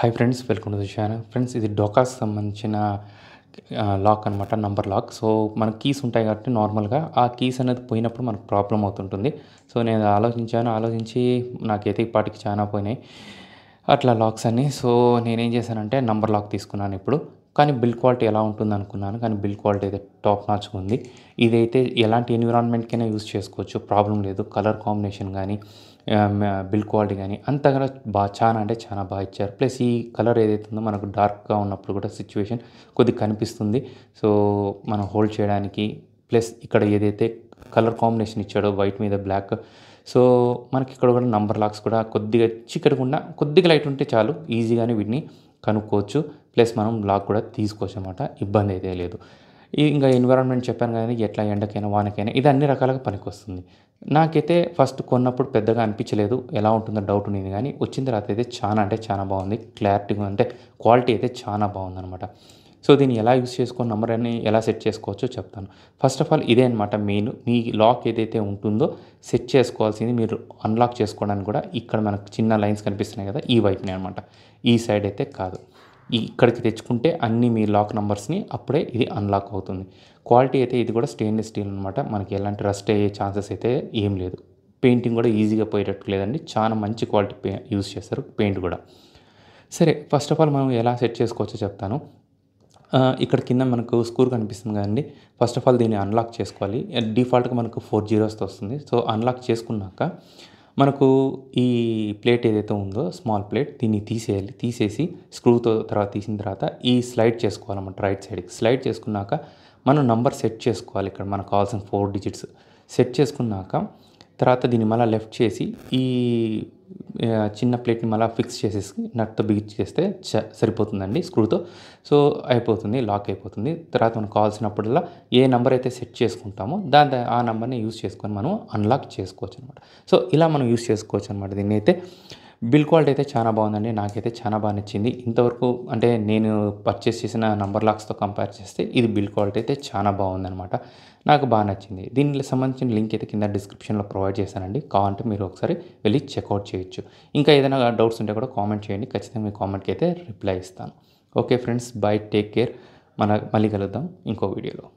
hi friends welcome to దిషాన్ friends ఇది డోకాస్ సంబంధించిన లాక్ అనమాట నంబర్ లాక్ సో మన కీస్ ఉంటాయి కాబట్టి నార్మల్గా ఆ కీస్ అనేది పోయినప్పుడు మనకు ప్రాబ్లం అవుతుంటుంది సో నేను ఆలోచించాను ఆలోచించి నాకైతే ఇప్పటికి చాలా పోయినాయి అట్లా లాక్స్ అన్నీ సో నేనేం చేశానంటే నంబర్ లాక్ తీసుకున్నాను ఇప్పుడు కానీ బిల్డ్ క్వాలిటీ ఎలా ఉంటుంది అనుకున్నాను కానీ బిల్డ్ క్వాలిటీ అయితే టాప్ నాచ్గా ఉంది ఇదైతే ఎలాంటి ఎన్విరాన్మెంట్కైనా యూస్ చేసుకోవచ్చు ప్రాబ్లం లేదు కలర్ కాంబినేషన్ కానీ బిల్డ్ క్వాలిటీ కానీ అంతగా బాగా చాలా అంటే చాలా బాగా ఇచ్చారు ప్లస్ ఈ కలర్ ఏదైతే ఉందో మనకు డార్క్గా ఉన్నప్పుడు కూడా సిచ్యువేషన్ కొద్దిగా కనిపిస్తుంది సో మనం హోల్డ్ చేయడానికి ప్లస్ ఇక్కడ ఏదైతే కలర్ కాంబినేషన్ ఇచ్చాడో వైట్ మీద బ్లాక్ సో మనకి ఇక్కడ కూడా నంబర్ లాక్స్ కూడా కొద్దిగా చిక్కడకుండా కొద్దిగా లైట్ ఉంటే చాలు ఈజీగానే వీటిని కనుక్కోవచ్చు ప్లస్ మనం లాక్ కూడా తీసుకోవచ్చు అనమాట ఇబ్బంది అయితే లేదు ఇంకా ఎన్విరాన్మెంట్ చెప్పాను కానీ ఎట్లా ఎండకైనా వానకైనా ఇది అన్ని రకాలుగా పనికొస్తుంది నాకైతే ఫస్ట్ కొన్నప్పుడు పెద్దగా అనిపించలేదు ఎలా ఉంటుందో డౌట్ ఉండేది కానీ వచ్చిన తర్వాత అయితే చాలా అంటే చాలా బాగుంది క్లారిటీగా అంటే క్వాలిటీ అయితే చాలా బాగుందనమాట సో దీన్ని ఎలా యూస్ చేసుకొని నెంబర్ అని ఎలా సెట్ చేసుకోవచ్చో చెప్తాను ఫస్ట్ ఆఫ్ ఆల్ ఇదే అనమాట మెయిన్ మీ లాక్ ఏదైతే ఉంటుందో సెట్ చేసుకోవాల్సింది మీరు అన్లాక్ చేసుకోవడానికి కూడా ఇక్కడ మనకు చిన్న లైన్స్ కనిపిస్తున్నాయి కదా ఈ వైపునే అనమాట ఈ సైడ్ అయితే కాదు ఇక్కడికి తెచ్చుకుంటే అన్ని మీ లాక్ నెంబర్స్ని అప్పుడే ఇది అన్లాక్ అవుతుంది క్వాలిటీ అయితే ఇది కూడా స్టెయిన్లెస్ స్టీల్ అనమాట మనకి ఎలాంటి రస్ట్ అయ్యే ఛాన్సెస్ అయితే ఏం లేదు పెయింటింగ్ కూడా ఈజీగా పోయేటట్టు లేదండి చాలా మంచి క్వాలిటీ యూస్ చేస్తారు పెయింట్ కూడా సరే ఫస్ట్ ఆఫ్ ఆల్ మనం ఎలా సెట్ చేసుకోవచ్చో చెప్తాను ఇక్కడ కింద మనకు స్కూర్ కనిపిస్తుంది కదండి ఫస్ట్ ఆఫ్ ఆల్ దీన్ని అన్లాక్ చేసుకోవాలి డిఫాల్ట్గా eh, మనకు ఫోర్ జీరోస్తో వస్తుంది సో అన్లాక్ చేసుకున్నాక మనకు ఈ ప్లేట్ ఏదైతే ఉందో స్మాల్ ప్లేట్ దీన్ని తీసేయాలి తీసేసి స్క్రూతో తర్వాత తీసిన తర్వాత ఈ స్లైడ్ చేసుకోవాలన్నమాట రైట్ సైడ్కి స్లైడ్ చేసుకున్నాక మనం నంబర్ సెట్ చేసుకోవాలి ఇక్కడ మనకు కావాల్సిన ఫోర్ డిజిట్స్ సెట్ చేసుకున్నాక తర్వాత దీన్ని మళ్ళీ లెఫ్ట్ చేసి ఈ చిన్న ప్లేట్ని మళ్ళీ ఫిక్స్ చేసేసి నట్తో బిగిచ్చేస్తే చ సరిపోతుందండి స్క్రూతో సో అయిపోతుంది లాక్ అయిపోతుంది తర్వాత మనకు కావాల్సినప్పుడల్లా ఏ నెంబర్ అయితే సెట్ చేసుకుంటామో దాని ఆ నెంబర్ని యూస్ చేసుకొని మనం అన్లాక్ చేసుకోవచ్చు అనమాట సో ఇలా మనం యూస్ చేసుకోవచ్చు అనమాట దీన్ని అయితే బిల్ క్వాలిటీ అయితే చాలా బాగుందండి నాకైతే చాలా బాగా నచ్చింది ఇంతవరకు అంటే నేను పర్చేస్ చేసిన నంబర్ లాక్స్తో కంపేర్ చేస్తే ఇది బిల్ క్వాలిటీ అయితే చాలా బాగుందనమాట నాకు బాగా నచ్చింది దీనికి సంబంధించిన లింక్ అయితే కింద డిస్క్రిప్షన్లో ప్రొవైడ్ చేశానండి కావాలంటే మీరు ఒకసారి వెళ్ళి చెక్అవుట్ చేయొచ్చు ఇంకా ఏదైనా డౌట్స్ ఉంటే కూడా కామెంట్ చేయండి ఖచ్చితంగా మీ కామెంట్కి అయితే రిప్లై ఇస్తాను okay friends bye take care మన మళ్ళీ కలుద్దాం ఇంకో వీడియోలో